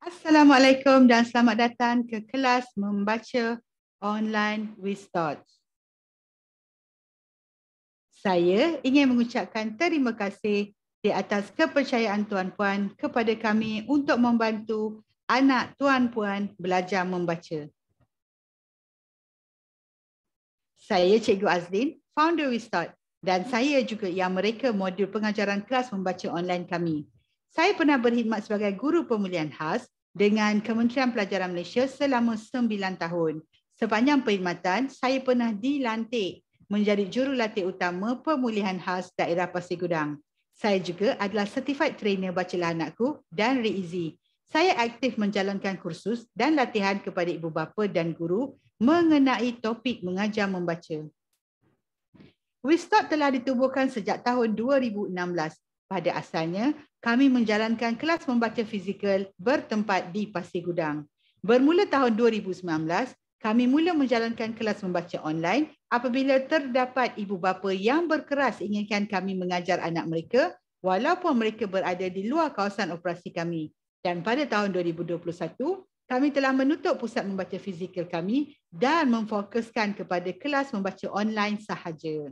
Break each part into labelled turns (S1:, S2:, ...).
S1: Assalamualaikum dan selamat datang ke kelas membaca online with Thought. Saya ingin mengucapkan terima kasih di atas kepercayaan tuan-puan kepada kami untuk membantu anak tuan-puan belajar membaca. Saya Cikgu Azlin, founder Restart dan saya juga yang mereka modul pengajaran kelas membaca online kami. Saya pernah berkhidmat sebagai guru pemulihan khas dengan Kementerian Pelajaran Malaysia selama 9 tahun. Sepanjang perkhidmatan, saya pernah dilantik menjadi jurulatih utama pemulihan khas daerah Pasir Gudang. Saya juga adalah certified trainer bacalah anakku dan Reezy. Saya aktif menjalankan kursus dan latihan kepada ibu bapa dan guru mengenai topik mengajar membaca. Wistot telah ditubuhkan sejak tahun 2016 pada asalnya, kami menjalankan kelas membaca fizikal bertempat di Pasir Gudang. Bermula tahun 2019, kami mula menjalankan kelas membaca online apabila terdapat ibu bapa yang berkeras inginkan kami mengajar anak mereka walaupun mereka berada di luar kawasan operasi kami. Dan pada tahun 2021, kami telah menutup pusat membaca fizikal kami dan memfokuskan kepada kelas membaca online sahaja.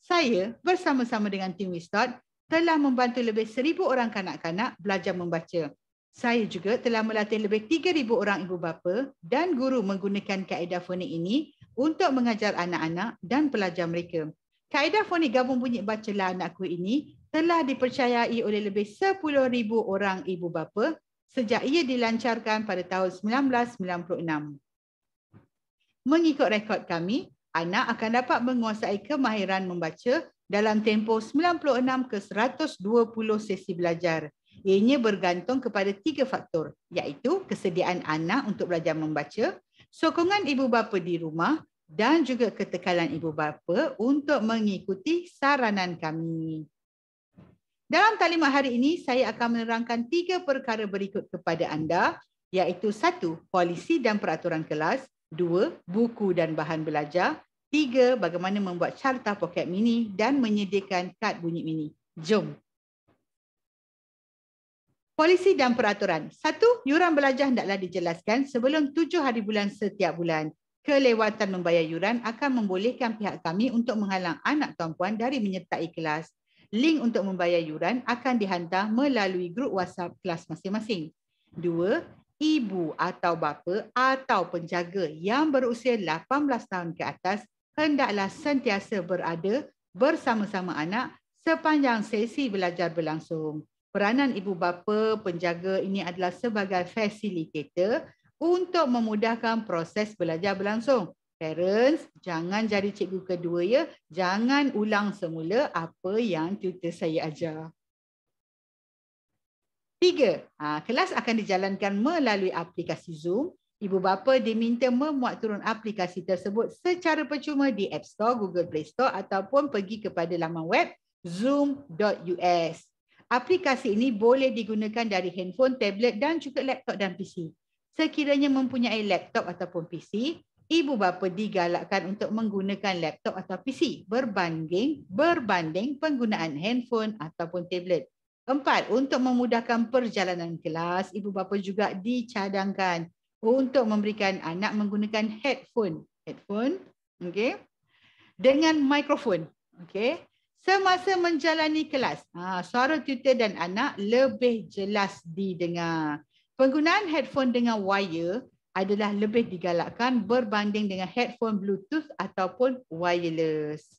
S1: Saya bersama-sama dengan tim Wistot telah membantu lebih 1,000 orang kanak-kanak belajar membaca. Saya juga telah melatih lebih 3,000 orang ibu bapa dan guru menggunakan kaedah fonik ini untuk mengajar anak-anak dan pelajar mereka. Kaedah fonik gabung bunyi bacalah anakku ini telah dipercayai oleh lebih 10,000 orang ibu bapa sejak ia dilancarkan pada tahun 1996. Mengikut rekod kami, anak akan dapat menguasai kemahiran membaca dalam tempoh 96 ke 120 sesi belajar. Ianya bergantung kepada tiga faktor iaitu kesediaan anak untuk belajar membaca, sokongan ibu bapa di rumah dan juga ketekalan ibu bapa untuk mengikuti saranan kami. Dalam talimat hari ini, saya akan menerangkan tiga perkara berikut kepada anda iaitu satu, polisi dan peraturan kelas, dua, buku dan bahan belajar, Tiga, bagaimana membuat carta poket mini dan menyediakan kad bunyi mini. Jom. Polisi dan peraturan. Satu, yuran belajar hendaklah dijelaskan sebelum tujuh hari bulan setiap bulan. Kelewatan membayar yuran akan membolehkan pihak kami untuk menghalang anak tuan puan dari menyertai kelas. Link untuk membayar yuran akan dihantar melalui grup WhatsApp kelas masing-masing. Dua, ibu atau bapa atau penjaga yang berusia 18 tahun ke atas hendaklah sentiasa berada bersama-sama anak sepanjang sesi belajar berlangsung. Peranan ibu bapa penjaga ini adalah sebagai facilitator untuk memudahkan proses belajar berlangsung. Parents, jangan jadi cikgu kedua ya. Jangan ulang semula apa yang tutor saya ajar. Tiga, ah, kelas akan dijalankan melalui aplikasi Zoom Ibu bapa diminta memuat turun aplikasi tersebut secara percuma di App Store, Google Play Store ataupun pergi kepada laman web zoom.us. Aplikasi ini boleh digunakan dari handphone, tablet dan juga laptop dan PC. Sekiranya mempunyai laptop ataupun PC, ibu bapa digalakkan untuk menggunakan laptop atau PC berbanding berbanding penggunaan handphone ataupun tablet. Empat, untuk memudahkan perjalanan kelas, ibu bapa juga dicadangkan untuk memberikan anak menggunakan headphone headphone okay, dengan mikrofon okay, semasa menjalani kelas ha, suara tutor dan anak lebih jelas didengar penggunaan headphone dengan wire adalah lebih digalakkan berbanding dengan headphone bluetooth ataupun wireless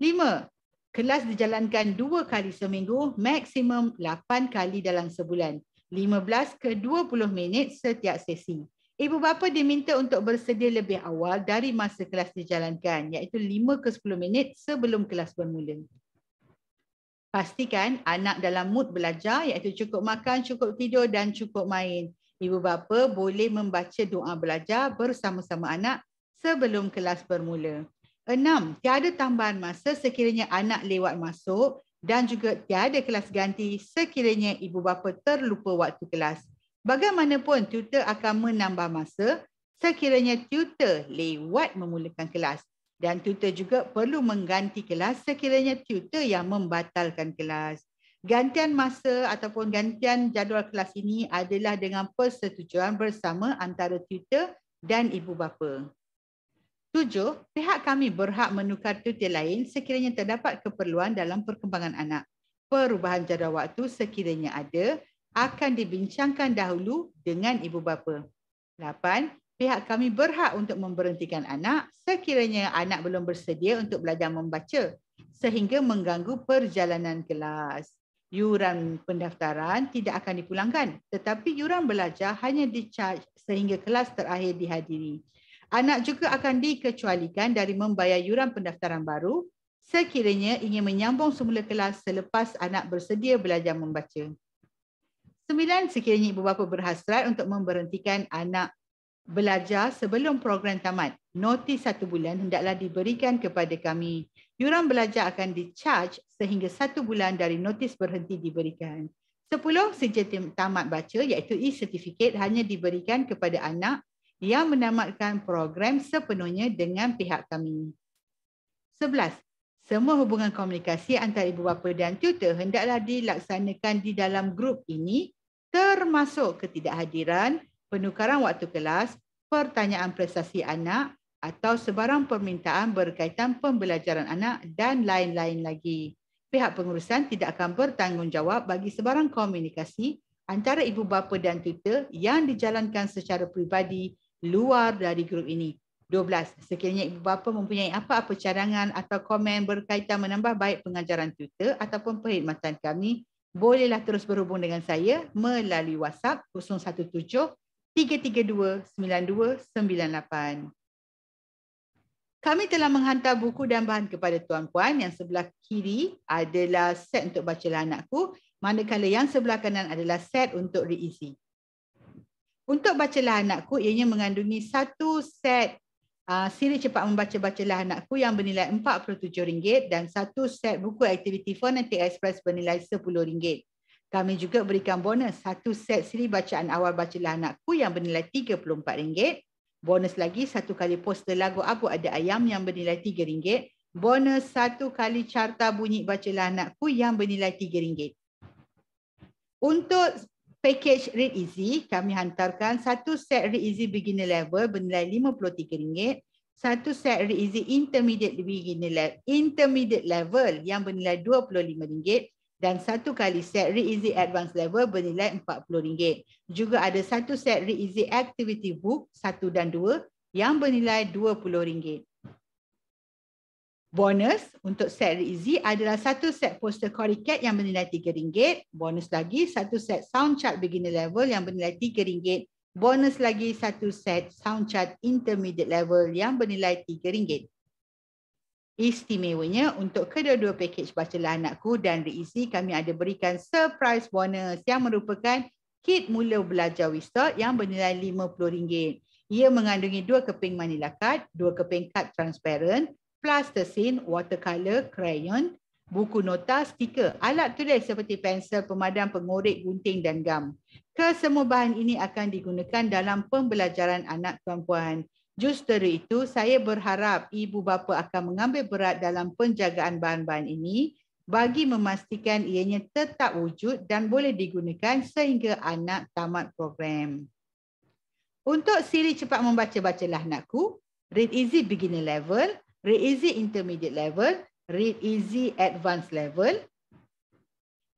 S1: Lima, kelas dijalankan dua kali seminggu, maksimum lapan kali dalam sebulan. 15 ke 20 minit setiap sesi. Ibu bapa diminta untuk bersedia lebih awal dari masa kelas dijalankan iaitu 5 ke 10 minit sebelum kelas bermula. Pastikan anak dalam mood belajar iaitu cukup makan, cukup tidur dan cukup main. Ibu bapa boleh membaca doa belajar bersama-sama anak sebelum kelas bermula. Enam, Tiada tambahan masa sekiranya anak lewat masuk dan juga tiada kelas ganti sekiranya ibu bapa terlupa waktu kelas. Bagaimanapun, tutor akan menambah masa sekiranya tutor lewat memulakan kelas. Dan tutor juga perlu mengganti kelas sekiranya tutor yang membatalkan kelas. Gantian masa ataupun gantian jadual kelas ini adalah dengan persetujuan bersama antara tutor dan ibu bapa. Tujuh, pihak kami berhak menukar cuti lain sekiranya terdapat keperluan dalam perkembangan anak. Perubahan jadual waktu sekiranya ada akan dibincangkan dahulu dengan ibu bapa. Lapan, pihak kami berhak untuk memberhentikan anak sekiranya anak belum bersedia untuk belajar membaca sehingga mengganggu perjalanan kelas. Yuran pendaftaran tidak akan dipulangkan tetapi yuran belajar hanya di sehingga kelas terakhir dihadiri. Anak juga akan dikecualikan dari membayar yuran pendaftaran baru sekiranya ingin menyambung semula kelas selepas anak bersedia belajar membaca. Sembilan, sekiranya ibu bapa berhasrat untuk memberhentikan anak belajar sebelum program tamat, notis satu bulan hendaklah diberikan kepada kami. Yuran belajar akan di-charge sehingga satu bulan dari notis berhenti diberikan. Sepuluh, sejak tamat baca iaitu e-certificate hanya diberikan kepada anak yang menamatkan program sepenuhnya dengan pihak kami. Sebelas, Semua hubungan komunikasi antara ibu bapa dan tutor hendaklah dilaksanakan di dalam grup ini termasuk ketidakhadiran, penukaran waktu kelas, pertanyaan prestasi anak atau sebarang permintaan berkaitan pembelajaran anak dan lain-lain lagi. Pihak pengurusan tidak akan bertanggungjawab bagi sebarang komunikasi antara ibu bapa dan tutor yang dijalankan secara peribadi luar dari grup ini. 12. Sekiranya ibu bapa mempunyai apa-apa cadangan atau komen berkaitan menambah baik pengajaran tutor ataupun perkhidmatan kami, bolehlah terus berhubung dengan saya melalui WhatsApp 017 332 9298. Kami telah menghantar buku dan bahan kepada tuan-puan. Yang sebelah kiri adalah set untuk bacalah anakku. Manakala yang sebelah kanan adalah set untuk reisi. Untuk bacalah anakku ianya mengandungi satu set uh, siri cepat membaca bacalah anakku yang bernilai RM47 dan satu set buku aktiviti Phonetic Express bernilai RM10. Kami juga berikan bonus satu set siri bacaan awal bacalah anakku yang bernilai RM34. Bonus lagi satu kali poster lagu Abu Ada Ayam yang bernilai RM3. Bonus satu kali carta bunyi bacalah anakku yang bernilai RM3. Untuk package Read Easy, kami hantarkan satu set Read Easy beginner level bernilai RM53, satu set Read Easy intermediate beginner level, intermediate level yang bernilai RM25 dan satu kali set Read Easy advanced level bernilai RM40. Juga ada satu set Read Easy activity book satu dan dua yang bernilai RM20 bonus untuk set Rizzi adalah satu set poster Coricat yang bernilai RM3. Bonus lagi satu set sound chart beginner level yang bernilai RM3. Bonus lagi satu set sound chart intermediate level yang bernilai RM3. Istimewanya untuk kedua-dua package bacalah anakku dan Rizzi kami ada berikan surprise bonus yang merupakan kit mula belajar Wistot yang bernilai RM50. Ia mengandungi dua keping Manila card, dua keping kad transparent, plastisin, watercolor, crayon, buku nota, stiker, alat tulis seperti pensel, pemadam, pengorek, gunting dan gam. Kesemua bahan ini akan digunakan dalam pembelajaran anak perempuan. Justeru itu, saya berharap ibu bapa akan mengambil berat dalam penjagaan bahan-bahan ini bagi memastikan ianya tetap wujud dan boleh digunakan sehingga anak tamat program. Untuk siri cepat membaca-bacalah nakku, read easy beginner level, Read easy intermediate level, read easy advanced level.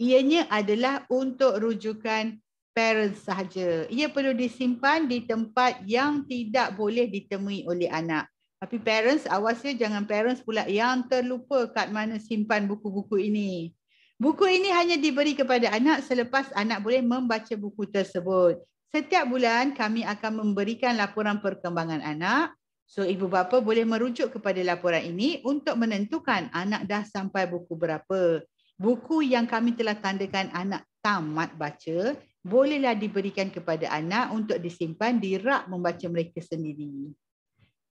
S1: Ianya adalah untuk rujukan parents sahaja. Ia perlu disimpan di tempat yang tidak boleh ditemui oleh anak. Tapi parents awasnya jangan parents pula yang terlupa kat mana simpan buku-buku ini. Buku ini hanya diberi kepada anak selepas anak boleh membaca buku tersebut. Setiap bulan kami akan memberikan laporan perkembangan anak. So ibu bapa boleh merujuk kepada laporan ini untuk menentukan anak dah sampai buku berapa. Buku yang kami telah tandakan anak tamat baca bolehlah diberikan kepada anak untuk disimpan di rak membaca mereka sendiri.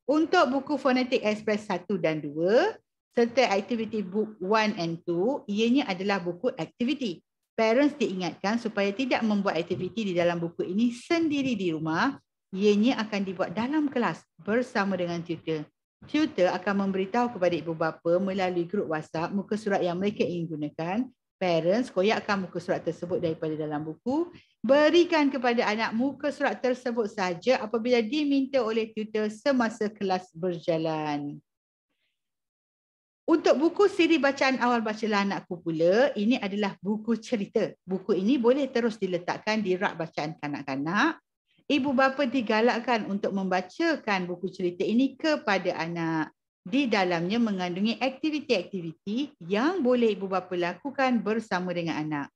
S1: Untuk buku Phonetic Express 1 dan 2 serta Activity Book 1 and 2, ianya adalah buku aktiviti. Parents diingatkan supaya tidak membuat aktiviti di dalam buku ini sendiri di rumah ianya akan dibuat dalam kelas bersama dengan tutor. Tutor akan memberitahu kepada ibu bapa melalui grup WhatsApp muka surat yang mereka ingin gunakan. Parents koyakkan muka surat tersebut daripada dalam buku. Berikan kepada anak muka surat tersebut saja apabila diminta oleh tutor semasa kelas berjalan. Untuk buku siri bacaan awal bacalah anakku pula, ini adalah buku cerita. Buku ini boleh terus diletakkan di rak bacaan kanak-kanak Ibu bapa digalakkan untuk membacakan buku cerita ini kepada anak. Di dalamnya mengandungi aktiviti-aktiviti yang boleh ibu bapa lakukan bersama dengan anak.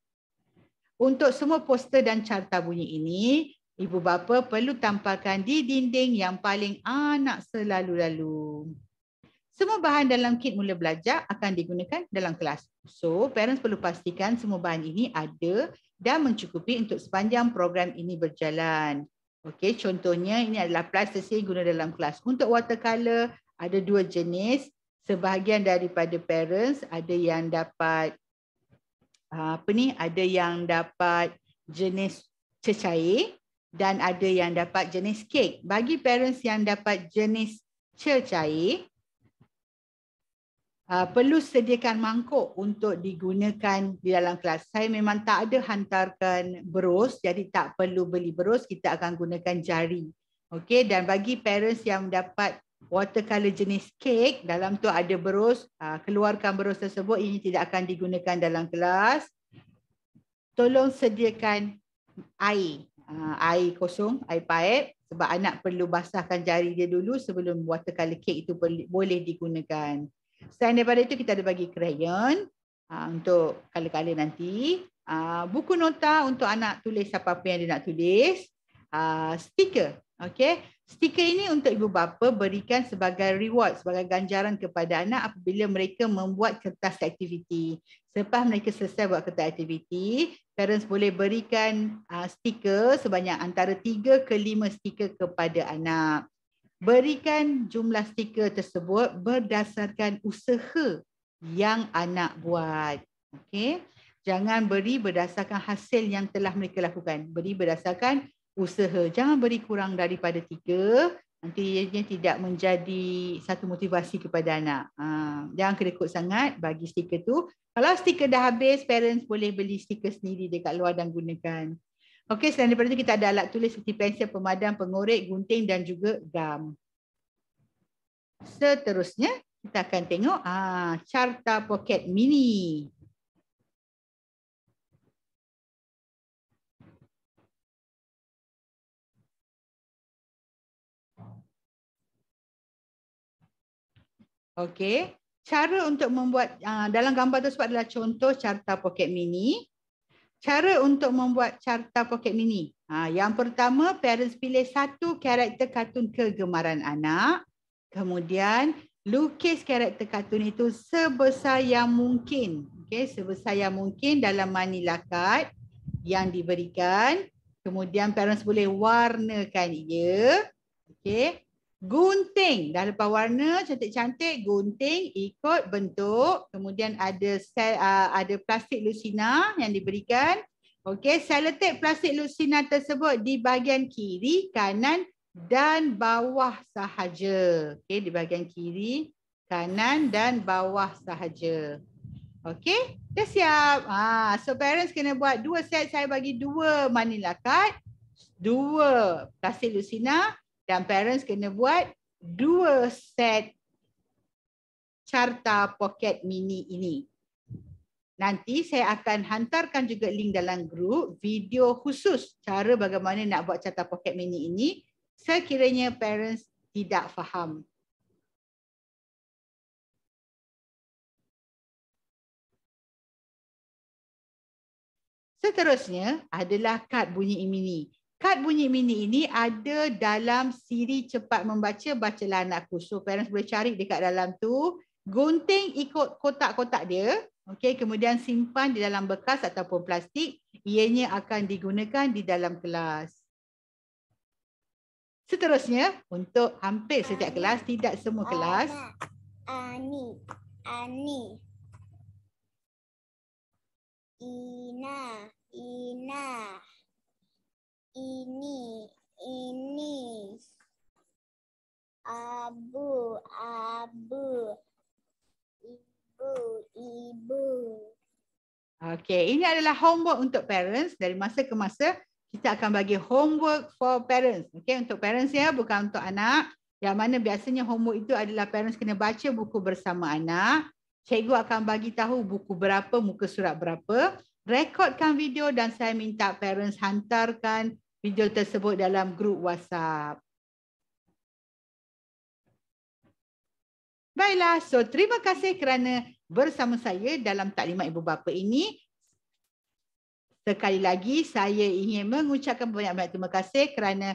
S1: Untuk semua poster dan carta bunyi ini, ibu bapa perlu tampalkan di dinding yang paling anak selalu-lalu. Semua bahan dalam kit mula belajar akan digunakan dalam kelas. So, parents perlu pastikan semua bahan ini ada dan mencukupi untuk sepanjang program ini berjalan. Okey, contohnya ini adalah plasticine guna dalam kelas. Untuk watercolor ada dua jenis. Sebahagian daripada parents ada yang dapat ah, apa ni? Ada yang dapat jenis cecair dan ada yang dapat jenis cake. Bagi parents yang dapat jenis cecair, Uh, perlu sediakan mangkuk untuk digunakan di dalam kelas. Saya memang tak ada hantarkan beros, jadi tak perlu beli beros, kita akan gunakan jari. Okey, dan bagi parents yang dapat watercolor jenis cake, dalam tu ada beros, uh, keluarkan beros tersebut, ini tidak akan digunakan dalam kelas. Tolong sediakan air, uh, air kosong, air paip. Sebab anak perlu basahkan jari dia dulu sebelum watercolor cake itu boleh digunakan. Selain daripada itu kita ada bagi krayon uh, ah, untuk kali-kali nanti. Uh, buku nota untuk anak tulis apa-apa yang dia nak tulis. Uh, stiker. Okay. Stiker ini untuk ibu bapa berikan sebagai reward, sebagai ganjaran kepada anak apabila mereka membuat kertas aktiviti. Selepas mereka selesai buat kertas aktiviti, parents boleh berikan uh, stiker sebanyak antara 3 ke 5 stiker kepada anak berikan jumlah stiker tersebut berdasarkan usaha yang anak buat. Okay, Jangan beri berdasarkan hasil yang telah mereka lakukan. Beri berdasarkan usaha. Jangan beri kurang daripada tiga. Nanti ianya tidak menjadi satu motivasi kepada anak. Ha, jangan kerekut sangat bagi stiker tu. Kalau stiker dah habis, parents boleh beli stiker sendiri dekat luar dan gunakan. Okey, selain daripada itu kita ada alat tulis seperti pensil, pemadam, pengorek, gunting dan juga gam. Seterusnya, kita akan tengok ah carta poket mini. Okey, cara untuk membuat uh, dalam gambar tu tersebut adalah contoh carta poket mini cara untuk membuat carta pocket mini. Ha, yang pertama, parents pilih satu karakter kartun kegemaran anak. Kemudian, lukis karakter kartun itu sebesar yang mungkin. Okay, sebesar yang mungkin dalam manila card yang diberikan. Kemudian, parents boleh warnakan ia. Okay. Gunting. Dah lepas warna cantik-cantik. Gunting ikut bentuk. Kemudian ada sel, uh, ada plastik lucina yang diberikan. Okey, seletik plastik lucina tersebut di bahagian kiri, kanan dan bawah sahaja. Okey, di bahagian kiri, kanan dan bawah sahaja. Okey, dah siap. Ah, so parents kena buat dua set. Saya bagi dua manila card. Dua plastik lucina dan parents kena buat dua set carta pocket mini ini. Nanti saya akan hantarkan juga link dalam grup video khusus cara bagaimana nak buat carta pocket mini ini sekiranya parents tidak faham. Seterusnya adalah kad bunyi mini. Kad bunyi mini ini ada dalam siri cepat membaca bacalah anakku. So parents boleh cari dekat dalam tu. Gunting ikut kotak-kotak dia. Okey, kemudian simpan di dalam bekas ataupun plastik. Ianya akan digunakan di dalam kelas. Seterusnya, untuk hampir setiap kelas, tidak semua kelas. Ani. Ani. Ina. Ina. Ina ini ini abu abu ibu ibu Okay, ini adalah homework untuk parents dari masa ke masa kita akan bagi homework for parents. Okay, untuk parents ya, bukan untuk anak. Yang mana biasanya homework itu adalah parents kena baca buku bersama anak. Cikgu akan bagi tahu buku berapa, muka surat berapa. Rekodkan video dan saya minta parents hantarkan video tersebut dalam grup WhatsApp. Baiklah, so terima kasih kerana bersama saya dalam taklimat ibu bapa ini. Sekali lagi saya ingin mengucapkan banyak-banyak terima kasih kerana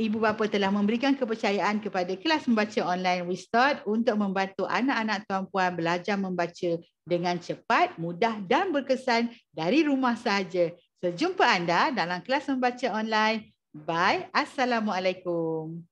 S1: ibu bapa telah memberikan kepercayaan kepada kelas membaca online Wistod untuk membantu anak-anak tuan puan belajar membaca dengan cepat, mudah dan berkesan dari rumah sahaja. So, jumpa anda dalam kelas membaca online. Bye. Assalamualaikum.